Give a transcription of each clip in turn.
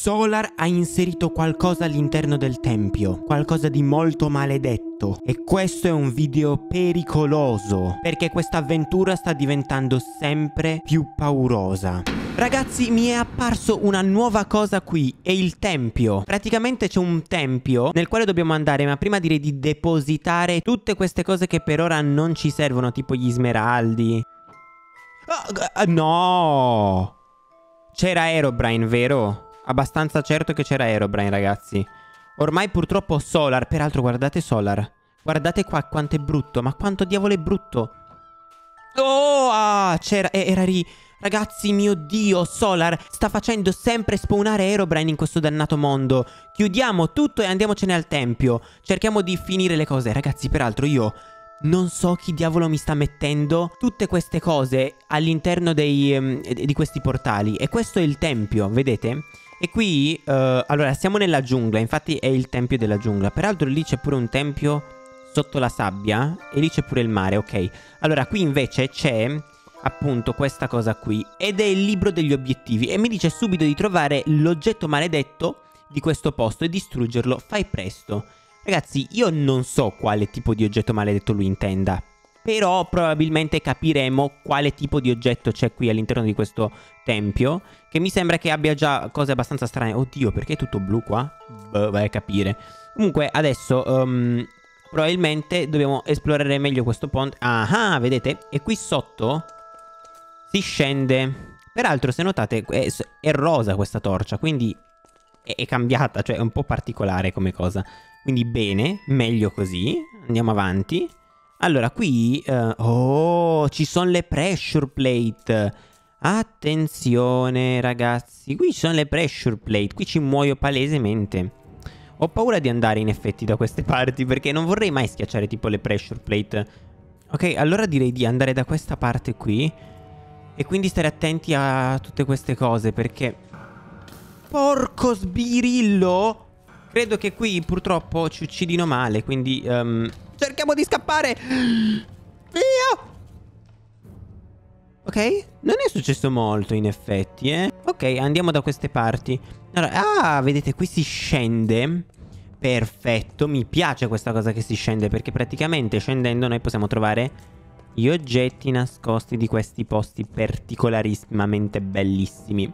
Solar ha inserito qualcosa all'interno del tempio, qualcosa di molto maledetto e questo è un video pericoloso perché questa avventura sta diventando sempre più paurosa. Ragazzi mi è apparso una nuova cosa qui è il tempio Praticamente c'è un tempio nel quale dobbiamo andare ma prima direi di depositare tutte queste cose che per ora non ci servono tipo gli smeraldi ah, No! C'era Aerobrine vero? abbastanza certo che c'era Aerobrine, ragazzi. Ormai purtroppo Solar, peraltro guardate Solar. Guardate qua quanto è brutto, ma quanto diavolo è brutto. Oh, ah, c'era, era lì. Ragazzi, mio Dio, Solar sta facendo sempre spawnare Aerobrine in questo dannato mondo. Chiudiamo tutto e andiamocene al tempio. Cerchiamo di finire le cose. Ragazzi, peraltro io non so chi diavolo mi sta mettendo tutte queste cose all'interno um, di questi portali. E questo è il tempio, vedete? E qui, eh, allora, siamo nella giungla, infatti è il tempio della giungla. Peraltro lì c'è pure un tempio sotto la sabbia e lì c'è pure il mare, ok. Allora, qui invece c'è appunto questa cosa qui ed è il libro degli obiettivi e mi dice subito di trovare l'oggetto maledetto di questo posto e distruggerlo, fai presto. Ragazzi, io non so quale tipo di oggetto maledetto lui intenda però probabilmente capiremo quale tipo di oggetto c'è qui all'interno di questo tempio, che mi sembra che abbia già cose abbastanza strane. Oddio, perché è tutto blu qua? Beh, vai a capire. Comunque, adesso um, probabilmente dobbiamo esplorare meglio questo ponte. Ah, ah, vedete? E qui sotto si scende. Peraltro, se notate, è, è rosa questa torcia, quindi è, è cambiata, cioè è un po' particolare come cosa. Quindi bene, meglio così. Andiamo avanti. Allora, qui... Eh, oh, ci sono le pressure plate. Attenzione, ragazzi. Qui ci sono le pressure plate. Qui ci muoio palesemente. Ho paura di andare in effetti da queste parti perché non vorrei mai schiacciare tipo le pressure plate. Ok, allora direi di andare da questa parte qui. E quindi stare attenti a tutte queste cose perché... Porco sbirillo! Credo che qui purtroppo ci uccidino male, quindi... Um... Cerchiamo di scappare. Via! Ok, non è successo molto in effetti, eh. Ok, andiamo da queste parti. Allora, ah, vedete, qui si scende. Perfetto, mi piace questa cosa che si scende perché praticamente scendendo noi possiamo trovare gli oggetti nascosti di questi posti particolarissimamente bellissimi.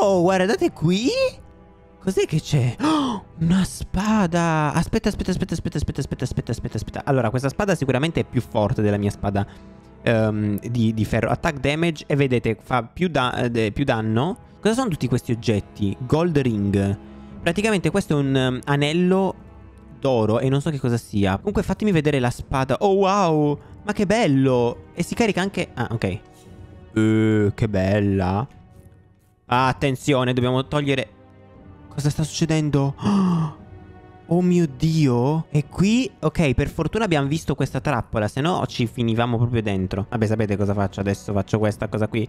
Oh, guardate qui! Cos'è che c'è? Oh, una spada! Aspetta, aspetta, aspetta, aspetta, aspetta, aspetta, aspetta, aspetta, aspetta. Allora, questa spada sicuramente è più forte della mia spada um, di, di, ferro. Attack damage e vedete, fa più, da eh, più, danno. Cosa sono tutti questi oggetti? Gold ring. Praticamente questo è un um, anello d'oro e non so che cosa sia. Comunque fatemi vedere la spada. Oh wow! Ma che bello! E si carica anche... Ah, ok. Uh, che bella. attenzione, dobbiamo togliere... Cosa sta succedendo? Oh! mio Dio E qui Ok per fortuna abbiamo visto questa trappola Se no ci finivamo proprio dentro Vabbè sapete cosa faccio adesso Faccio questa cosa qui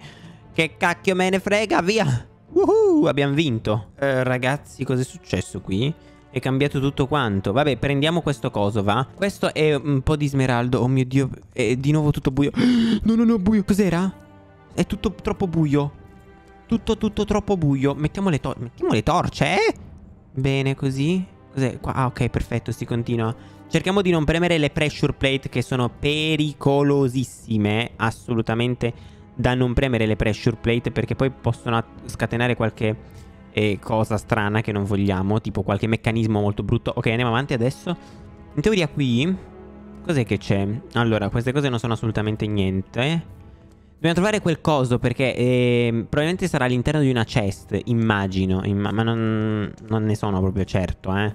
Che cacchio me ne frega Via Woohoo Abbiamo vinto eh, Ragazzi cos'è successo qui? È cambiato tutto quanto Vabbè prendiamo questo coso va Questo è un po' di smeraldo Oh mio Dio È di nuovo tutto buio No no no buio Cos'era? È tutto troppo buio tutto, tutto troppo buio. Mettiamo le, tor mettiamo le torce, eh? Bene, così. Cos'è? Ah, ok, perfetto, si continua. Cerchiamo di non premere le pressure plate che sono pericolosissime. Assolutamente da non premere le pressure plate perché poi possono scatenare qualche eh, cosa strana che non vogliamo. Tipo qualche meccanismo molto brutto. Ok, andiamo avanti adesso. In teoria qui... Cos'è che c'è? Allora, queste cose non sono assolutamente niente. Dobbiamo trovare quel coso perché eh, probabilmente sarà all'interno di una chest, immagino, imma ma non, non, ne sono proprio certo, eh.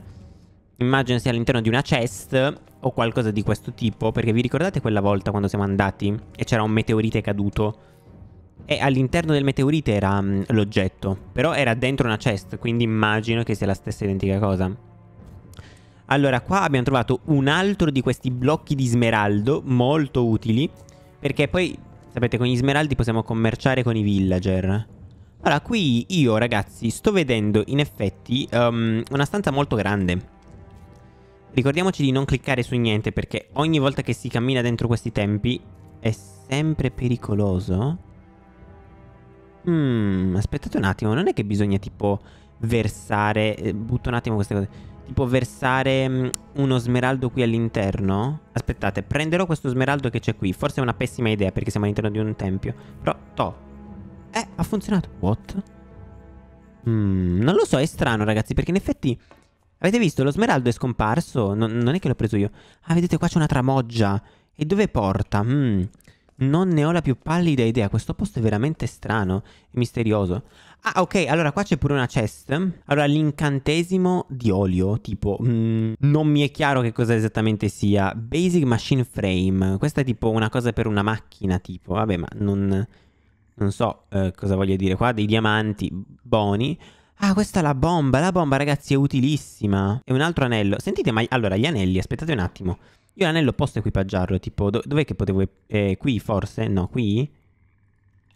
Immagino sia all'interno di una chest o qualcosa di questo tipo, perché vi ricordate quella volta quando siamo andati e c'era un meteorite caduto? E all'interno del meteorite era mm, l'oggetto, però era dentro una chest, quindi immagino che sia la stessa identica cosa. Allora, qua abbiamo trovato un altro di questi blocchi di smeraldo, molto utili, perché poi Sapete, con gli smeraldi possiamo commerciare con i villager. Allora, qui io, ragazzi, sto vedendo in effetti um, una stanza molto grande. Ricordiamoci di non cliccare su niente perché ogni volta che si cammina dentro questi tempi è sempre pericoloso. Mmm, aspettate un attimo, non è che bisogna tipo versare... Eh, butto un attimo queste cose tipo versare mm, uno smeraldo qui all'interno. Aspettate, prenderò questo smeraldo che c'è qui. Forse è una pessima idea perché siamo all'interno di un tempio. Però, to. Eh, ha funzionato. What? Mm, non lo so, è strano ragazzi perché in effetti... Avete visto? Lo smeraldo è scomparso. No, non è che l'ho preso io. Ah, vedete qua c'è una tramoggia. E dove porta? Mm, non ne ho la più pallida idea. Questo posto è veramente strano e misterioso. Ah, ok, allora qua c'è pure una chest. Allora, l'incantesimo di olio, tipo, mh, mm, non mi è chiaro che cosa esattamente sia. Basic Machine Frame. Questa è tipo una cosa per una macchina, tipo. Vabbè, ma non, non so eh, cosa voglio dire qua. Dei diamanti buoni. Ah, questa è la bomba. La bomba, ragazzi, è utilissima. E un altro anello. Sentite, ma... Allora, gli anelli, aspettate un attimo. Io l'anello posso equipaggiarlo, tipo... Do dov'è che potevo... Eh, qui, forse? No, qui?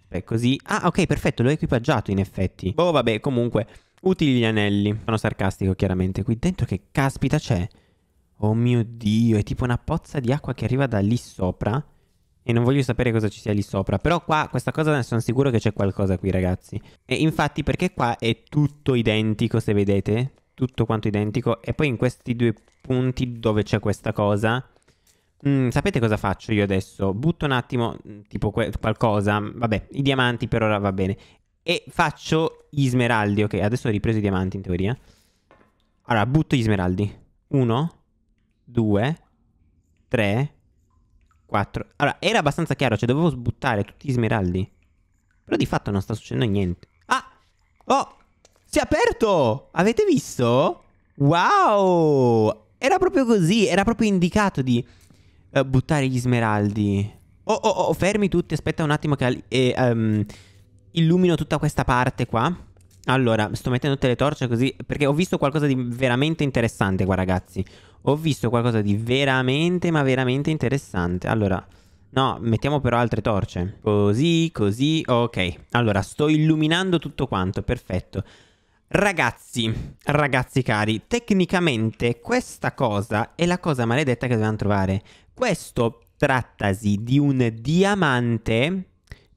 Beh, così. Ah, ok, perfetto, l'ho equipaggiato in effetti. Boh, vabbè, comunque. Utili gli anelli. Sono sarcastico, chiaramente. Qui dentro che caspita c'è? Oh mio dio, è tipo una pozza di acqua che arriva da lì sopra. E non voglio sapere cosa ci sia lì sopra. Però qua, questa cosa, sono sicuro che c'è qualcosa qui, ragazzi. E infatti, perché qua è tutto identico, se vedete? Tutto quanto identico. E poi in questi due punti dove c'è questa cosa Mm, sapete cosa faccio io adesso? Butto un attimo, mm, tipo qualcosa, vabbè, i diamanti per ora va bene. E faccio gli smeraldi, ok, adesso ho ripreso i diamanti in teoria. Allora, butto gli smeraldi. Uno, due, tre, quattro. Allora, era abbastanza chiaro, cioè dovevo buttare tutti gli smeraldi. Però di fatto non sta succedendo niente. Ah! Oh! Si è aperto! Avete visto? Wow! Era proprio così, era proprio indicato di... Eh, buttare gli smeraldi. Oh, oh, oh, fermi tutti, aspetta un attimo che eh, um, illumino tutta questa parte qua. Allora, sto mettendo tutte le torce così, perché ho visto qualcosa di veramente interessante qua, ragazzi. Ho visto qualcosa di veramente, ma veramente interessante. Allora, no, mettiamo però altre torce. Così, così, ok. Allora, sto illuminando tutto quanto, perfetto. Ragazzi, ragazzi cari, tecnicamente questa cosa è la cosa maledetta che dobbiamo trovare. Questo trattasi di un diamante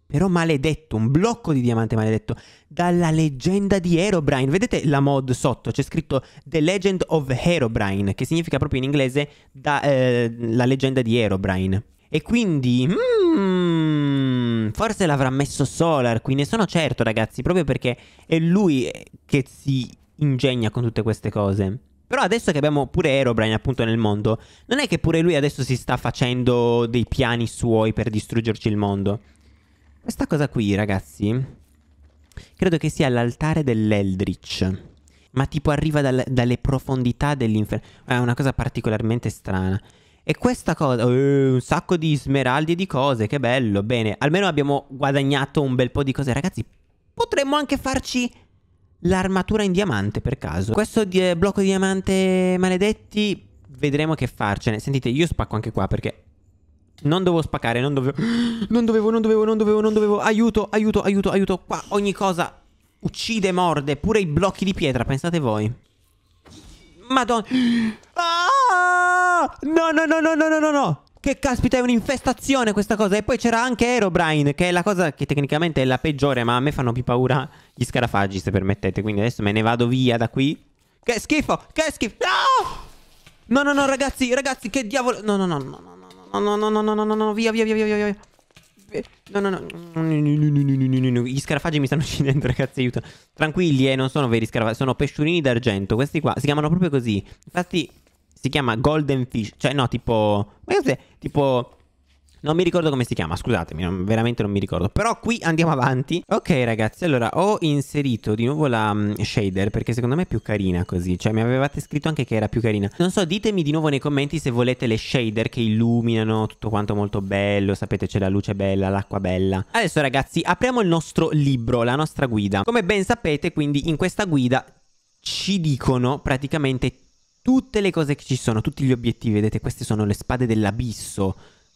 però maledetto, un blocco di diamante maledetto, dalla leggenda di Herobrine. Vedete la mod sotto, c'è scritto The Legend of Herobrine, che significa proprio in inglese da, eh, la leggenda di Herobrine. E quindi, mm, forse l'avrà messo Solar qui, ne sono certo ragazzi, proprio perché è lui che si ingegna con tutte queste cose. Però adesso che abbiamo pure Aerobrine appunto nel mondo, non è che pure lui adesso si sta facendo dei piani suoi per distruggerci il mondo. Questa cosa qui, ragazzi, credo che sia l'altare dell'Eldritch. Ma tipo arriva dal, dalle profondità dell'inferno. È una cosa particolarmente strana. E questa cosa, uh, un sacco di smeraldi e di cose, che bello. Bene, almeno abbiamo guadagnato un bel po' di cose. Ragazzi, potremmo anche farci l'armatura in diamante per caso. Questo di eh, blocco di diamante maledetti vedremo che farcene. Sentite, io spacco anche qua perché non dovevo spaccare, non dovevo non dovevo, non dovevo, non dovevo, non dovevo. Aiuto, aiuto, aiuto, aiuto. Qua ogni cosa uccide, morde, pure i blocchi di pietra, pensate voi. Madonna. Ah! No, no, no, no, no, no, no, no. Che caspita, è un'infestazione questa cosa. E poi c'era anche Aerobrine, che è la cosa che tecnicamente è la peggiore, ma a me fanno più paura gli scarafaggi, se permettete. Quindi adesso me ne vado via da qui. Che schifo, che schifo. No! No, no, ragazzi, ragazzi, che diavolo. No, no, no, no, no, no, no, no, no, no, no, no, no, via, via, via, via, via, via. No, no, no. Gli scarafaggi mi stanno uccidendo, ragazzi, aiuto. Tranquilli, eh, non sono veri scarafaggi, sono pesciolini d'argento. Questi qua si chiamano proprio così. Infatti, si chiama Golden Fish, cioè no, tipo, tipo non mi ricordo come si chiama, scusatemi, non, veramente non mi ricordo. Però qui andiamo avanti. Ok ragazzi, allora ho inserito di nuovo la um, shader perché secondo me è più carina così. Cioè mi avevate scritto anche che era più carina. Non so, ditemi di nuovo nei commenti se volete le shader che illuminano tutto quanto molto bello. Sapete c'è la luce bella, l'acqua bella. Adesso ragazzi apriamo il nostro libro, la nostra guida. Come ben sapete quindi in questa guida ci dicono praticamente tutte le cose che ci sono, tutti gli obiettivi, vedete queste sono le spade dell'abisso,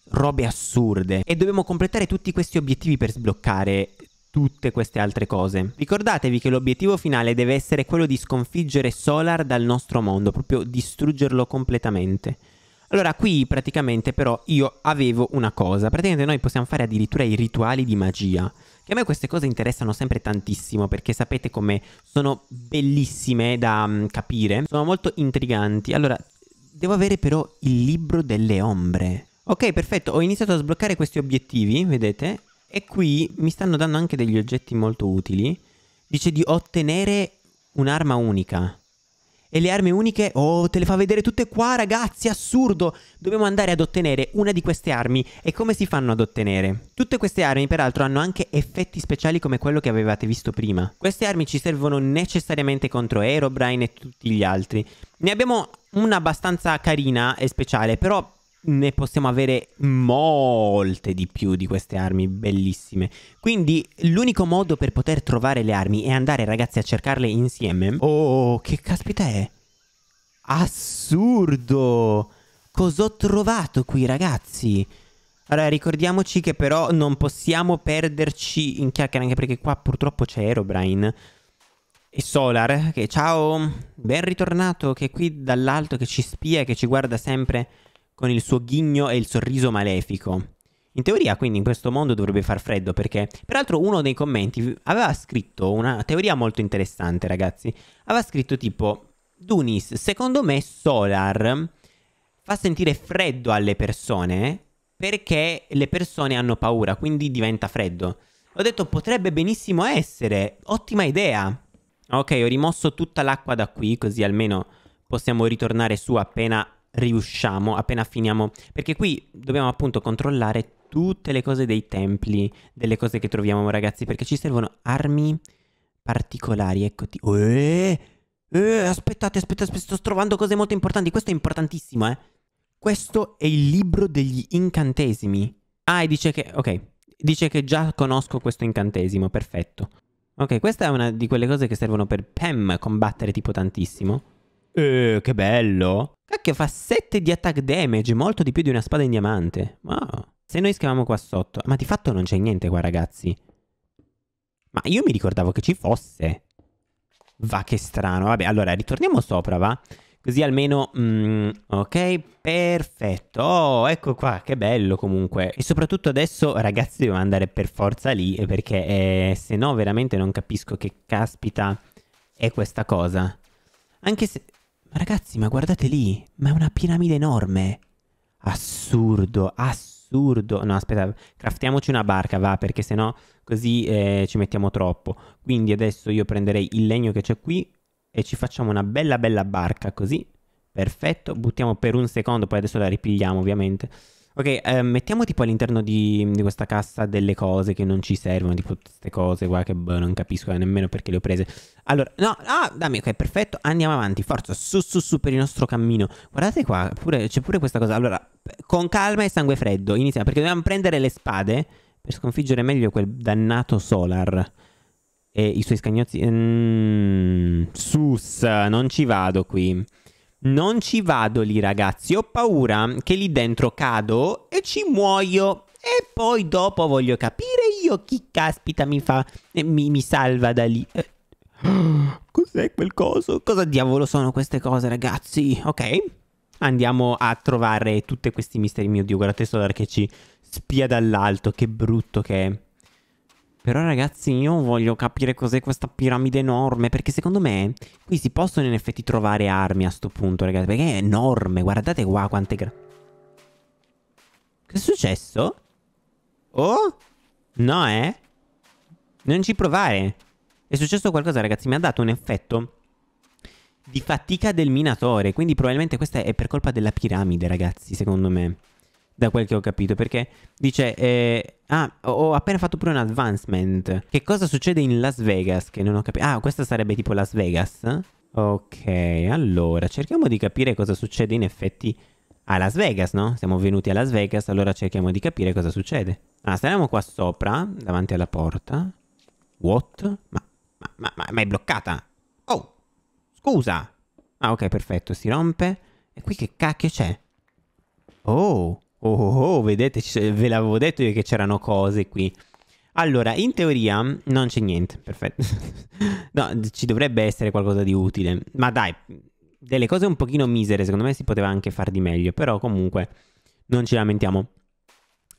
robe assurde e dobbiamo completare tutti questi obiettivi per sbloccare tutte queste altre cose. Ricordatevi che l'obiettivo finale deve essere quello di sconfiggere Solar dal nostro mondo, proprio distruggerlo completamente. Allora qui praticamente però io avevo una cosa, praticamente noi possiamo fare addirittura i rituali di magia. Che a me queste cose interessano sempre tantissimo perché sapete come sono bellissime da um, capire, sono molto intriganti. Allora, devo avere però il libro delle ombre. Ok, perfetto, ho iniziato a sbloccare questi obiettivi, vedete? E qui mi stanno dando anche degli oggetti molto utili. Dice di ottenere un'arma unica e le armi uniche, oh, te le fa vedere tutte qua, ragazzi, assurdo! Dobbiamo andare ad ottenere una di queste armi e come si fanno ad ottenere? Tutte queste armi, peraltro, hanno anche effetti speciali come quello che avevate visto prima. Queste armi ci servono necessariamente contro Aerobrine e tutti gli altri. Ne abbiamo una abbastanza carina e speciale, però ne possiamo avere molte di più di queste armi bellissime. Quindi l'unico modo per poter trovare le armi è andare ragazzi a cercarle insieme. Oh, che caspita è? Assurdo! Cos'ho trovato qui ragazzi? Allora ricordiamoci che però non possiamo perderci in chiacchiere anche perché qua purtroppo c'è Herobrine. E Solar, che ciao, ben ritornato, che è qui dall'alto, che ci spia, che ci guarda sempre con il suo ghigno e il sorriso malefico. In teoria, quindi, in questo mondo dovrebbe far freddo perché, peraltro, uno dei commenti aveva scritto una teoria molto interessante, ragazzi. Aveva scritto tipo: Dunis, secondo me Solar fa sentire freddo alle persone perché le persone hanno paura, quindi diventa freddo. Ho detto potrebbe benissimo essere, ottima idea. Ok, ho rimosso tutta l'acqua da qui, così almeno possiamo ritornare su appena riusciamo appena finiamo, perché qui dobbiamo appunto controllare tutte le cose dei templi, delle cose che troviamo ragazzi, perché ci servono armi particolari, eccoti. Eh, eh, aspettate, aspettate, sto trovando cose molto importanti, questo è importantissimo, eh. Questo è il libro degli incantesimi. Ah, e dice che... ok, dice che già conosco questo incantesimo, perfetto. Ok, questa è una di quelle cose che servono per Pam combattere tipo tantissimo. Eh, che bello. Cacchio, fa 7 di attack damage, molto di più di una spada in diamante. Wow. Se noi schiaviamo qua sotto... Ma di fatto non c'è niente qua, ragazzi. Ma io mi ricordavo che ci fosse. Va che strano. Vabbè, allora, ritorniamo sopra, va? Così almeno... Mm, ok, perfetto. Oh, ecco qua, che bello comunque. E soprattutto adesso, ragazzi, devo andare per forza lì, eh, perché eh, se no veramente non capisco che caspita è questa cosa. Anche se... Ragazzi, ma guardate lì, ma è una piramide enorme. Assurdo, assurdo. No, aspetta, craftiamoci una barca, va, perché sennò così eh, ci mettiamo troppo. Quindi adesso io prenderei il legno che c'è qui e ci facciamo una bella bella barca, così. Perfetto, buttiamo per un secondo, poi adesso la ripigliamo ovviamente. Ok, eh, mettiamo tipo all'interno di, di, questa cassa delle cose che non ci servono, tipo queste cose qua che boh, non capisco eh, nemmeno perché le ho prese. Allora, no, ah, dammi, ok, perfetto, andiamo avanti, forza, su, su, su per il nostro cammino. Guardate qua, c'è pure questa cosa. Allora, con calma e sangue freddo, iniziamo, perché dobbiamo prendere le spade per sconfiggere meglio quel dannato Solar. E i suoi scagnozzi... Mm, sus, non ci vado qui. Non ci vado lì ragazzi, ho paura che lì dentro cado e ci muoio. E poi dopo voglio capire io chi caspita mi fa... E eh, mi, mi salva da lì. Eh, cos'è quel coso? Cosa diavolo sono queste cose ragazzi? Ok. Andiamo a trovare tutti questi misteri. Mio Dio, guardate solar che ci spia dall'alto. Che brutto che è. Però ragazzi io voglio capire cos'è questa piramide enorme Perché secondo me qui si possono in effetti trovare armi a sto punto ragazzi Perché è enorme guardate qua quante gra... Che è successo? Oh? No eh? Non ci provare È successo qualcosa ragazzi mi ha dato un effetto Di fatica del minatore Quindi probabilmente questa è per colpa della piramide ragazzi secondo me da quel che ho capito, perché dice, eh, ah, ho appena fatto pure un advancement. Che cosa succede in Las Vegas? Che non ho capito. Ah, questa sarebbe tipo Las Vegas. Ok, allora, cerchiamo di capire cosa succede in effetti a Las Vegas, no? Siamo venuti a Las Vegas, allora cerchiamo di capire cosa succede. Ah, saremo qua sopra, davanti alla porta. What? Ma, ma, ma, ma è bloccata! Oh! Scusa! Ah, ok, perfetto, si rompe. E qui che cacchio c'è? Oh! Oh, oh, oh, vedete, ve l'avevo detto io che c'erano cose qui. Allora, in teoria non c'è niente, perfetto. no, ci dovrebbe essere qualcosa di utile. Ma dai, delle cose un pochino misere, secondo me si poteva anche far di meglio, però comunque non ci lamentiamo.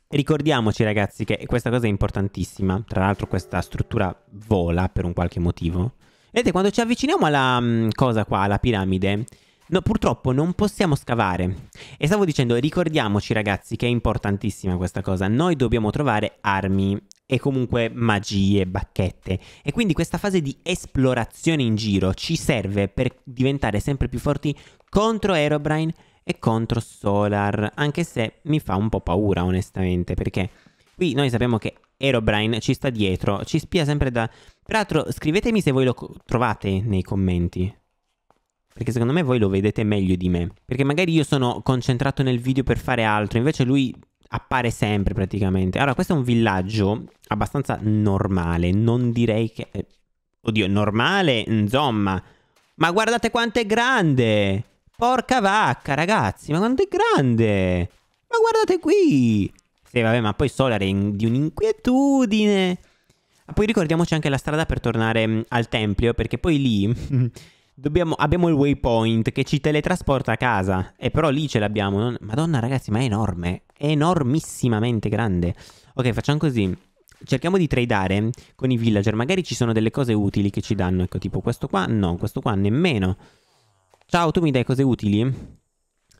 Ricordiamoci ragazzi che questa cosa è importantissima, tra l'altro questa struttura vola per un qualche motivo. Vedete, quando ci avviciniamo alla mm, cosa qua, alla piramide, No, purtroppo non possiamo scavare. E stavo dicendo, ricordiamoci ragazzi che è importantissima questa cosa. Noi dobbiamo trovare armi e comunque magie, bacchette. E quindi questa fase di esplorazione in giro ci serve per diventare sempre più forti contro Aerobrine e contro Solar, anche se mi fa un po' paura onestamente, perché qui noi sappiamo che Aerobrine ci sta dietro, ci spia sempre da... Peraltro scrivetemi se voi lo trovate nei commenti, perché secondo me voi lo vedete meglio di me. Perché magari io sono concentrato nel video per fare altro, invece lui appare sempre praticamente. Allora, questo è un villaggio abbastanza normale, non direi che... Eh, oddio, normale, insomma. Ma guardate quanto è grande! Porca vacca, ragazzi, ma quanto è grande! Ma guardate qui! Sì, vabbè, ma poi Solar è in... di un'inquietudine. Poi ricordiamoci anche la strada per tornare mm, al Tempio, perché poi lì... Mm, Dobbiamo, abbiamo il waypoint che ci teletrasporta a casa. E però lì ce l'abbiamo. Non... Madonna, ragazzi, ma è enorme. È enormissimamente grande. Ok, facciamo così. Cerchiamo di tradare con i villager. Magari ci sono delle cose utili che ci danno. Ecco, tipo questo qua. No, questo qua nemmeno. Ciao, tu mi dai cose utili?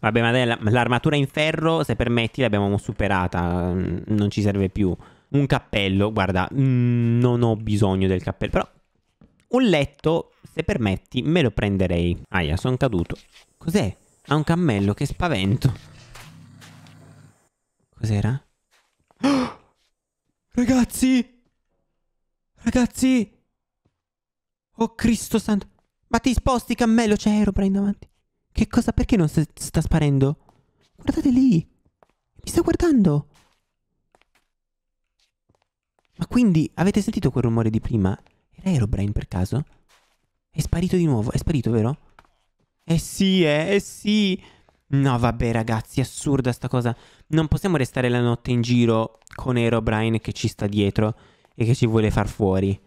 Vabbè, ma l'armatura in ferro, se permetti, l'abbiamo superata. Non ci serve più. Un cappello, guarda, mm, non ho bisogno del cappello. Però un letto, se permetti, me lo prenderei. Aia, sono caduto. Cos'è? Ha un cammello, che spavento. Cos'era? Ragazzi! Ragazzi! Oh Cristo santo! Ma ti sposti cammello, c'è cioè, Aeroplane davanti. Che cosa? Perché non sta, sta sparendo? Guardate lì! Mi sta guardando! Ma quindi avete sentito quel rumore di prima? Era Aerobrain per caso? È sparito di nuovo, è sparito, vero? Eh sì, eh, eh sì. No, vabbè, ragazzi, assurda sta cosa. Non possiamo restare la notte in giro con Aerobrain che ci sta dietro e che ci vuole far fuori.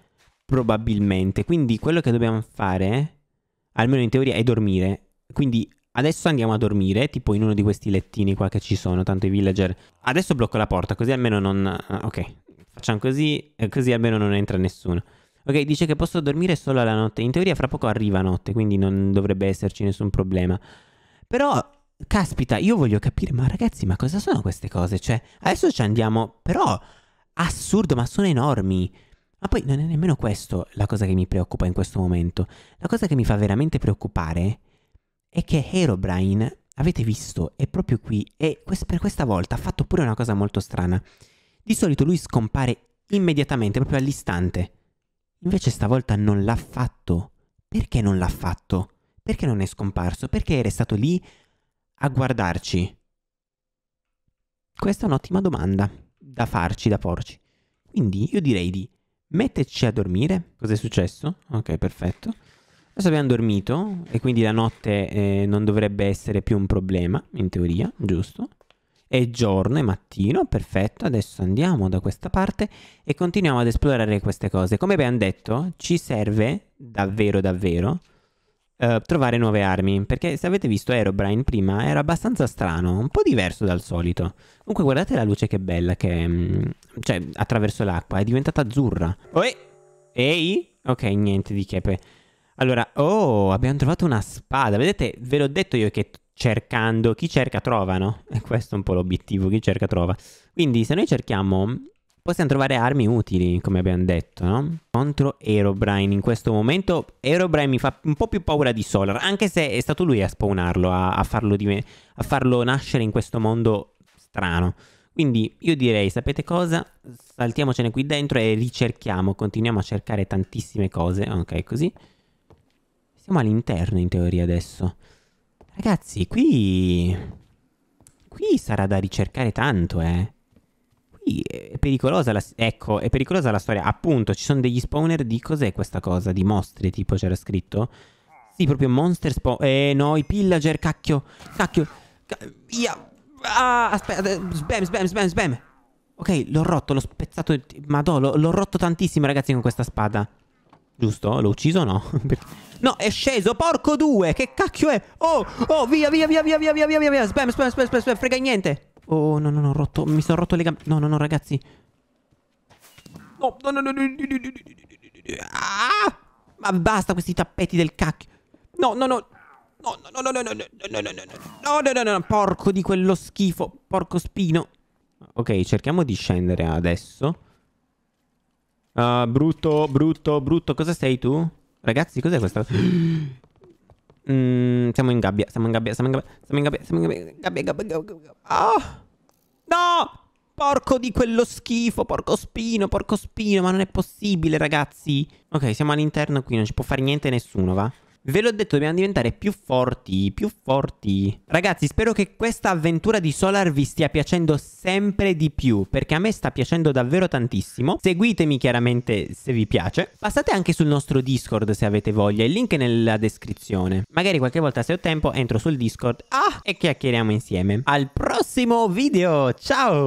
Probabilmente. Quindi quello che dobbiamo fare, almeno in teoria, è dormire. Quindi adesso andiamo a dormire, tipo in uno di questi lettini qua che ci sono, tanto i villager. Adesso blocco la porta, così almeno non... Eh, ok, facciamo così, così almeno non entra nessuno. Ok, dice che posso dormire solo alla notte. In teoria fra poco arriva notte, quindi non dovrebbe esserci nessun problema. Però, caspita, io voglio capire, ma ragazzi, ma cosa sono queste cose? Cioè, adesso ci andiamo, però, assurdo, ma sono enormi. Ma poi non è nemmeno questo la cosa che mi preoccupa in questo momento. La cosa che mi fa veramente preoccupare è che Herobrine, avete visto, è proprio qui e per questa volta ha fatto pure una cosa molto strana. Di solito lui scompare immediatamente, proprio all'istante. Invece stavolta non l'ha fatto. Perché non l'ha fatto? Perché non è scomparso? Perché è restato lì a guardarci? Questa è un'ottima domanda da farci, da porci. Quindi io direi di metterci a dormire. Cos'è successo? Ok, perfetto. Adesso abbiamo dormito e quindi la notte eh, non dovrebbe essere più un problema, in teoria, giusto? è giorno, è mattino, perfetto, adesso andiamo da questa parte e continuiamo ad esplorare queste cose. Come abbiamo detto, ci serve davvero davvero uh, trovare nuove armi, perché se avete visto Aerobrine prima era abbastanza strano, un po' diverso dal solito. Comunque guardate la luce che bella che... Mh, mm, cioè, attraverso l'acqua, è diventata azzurra. Oi! Ehi! Ok, niente di chepe. Allora, oh, abbiamo trovato una spada. Vedete, ve l'ho detto io che cercando, chi cerca trova, no? E questo è un po' l'obiettivo, chi cerca trova. Quindi se noi cerchiamo possiamo trovare armi utili, come abbiamo detto, no? Contro Aerobrine in questo momento. Aerobrine mi fa un po' più paura di Solar, anche se è stato lui a spawnarlo, a, a, farlo, diven- a farlo nascere in questo mondo strano. Quindi io direi, sapete cosa? Saltiamocene qui dentro e ricerchiamo, continuiamo a cercare tantissime cose. Ok, così. Siamo all'interno in teoria adesso. Ragazzi, qui... Qui sarà da ricercare tanto, eh. Qui è pericolosa la... Ecco, è pericolosa la storia. Appunto, ci sono degli spawner di... Cos'è questa cosa? Di mostri, tipo, c'era scritto? Sì, proprio monster spawn... Eh, no, i pillager, cacchio. Cacchio. Cacchio. Yeah. Ah, aspetta. Eh, spam, spam, spam, spam. Ok, l'ho rotto, l'ho spezzato... Madò, no, l'ho rotto tantissimo, ragazzi, con questa spada. Giusto? L'ho ucciso o no? no, è sceso, porco due! Che cacchio è? Oh, oh, via, via, via, via, via, via, via, via, Spam, spam, spam, spam, spam, frega niente! Oh, no, no, no, rotto, mi sono rotto le gambe. No, no, no, ragazzi. No, no, no, no, no, no, Ah! Ma basta questi tappeti del cacchio. No, no, no. No, no, no, no, no, no, no, no, no, no, no, no, no, no, no, porco di quello schifo, porco spino. Ok, cerchiamo di scendere adesso. Uh, brutto, brutto, brutto. Cosa sei tu? Ragazzi, cos'è questa? Mm, siamo in gabbia, siamo in gabbia, siamo in gabbia, siamo in gabbia, siamo in gabbia, gabbia, gabbia, gabbia, gabbia. Oh! No! Porco di quello schifo, porco spino, porco spino, ma non è possibile, ragazzi. Ok, siamo all'interno qui, non ci può fare niente nessuno, va? Ve l'ho detto, dobbiamo diventare più forti, più forti. Ragazzi, spero che questa avventura di Solar vi stia piacendo sempre di più, perché a me sta piacendo davvero tantissimo. Seguitemi chiaramente se vi piace. Passate anche sul nostro Discord se avete voglia, il link è nella descrizione. Magari qualche volta se ho tempo entro sul Discord ah, e chiacchieriamo insieme. Al prossimo video, ciao!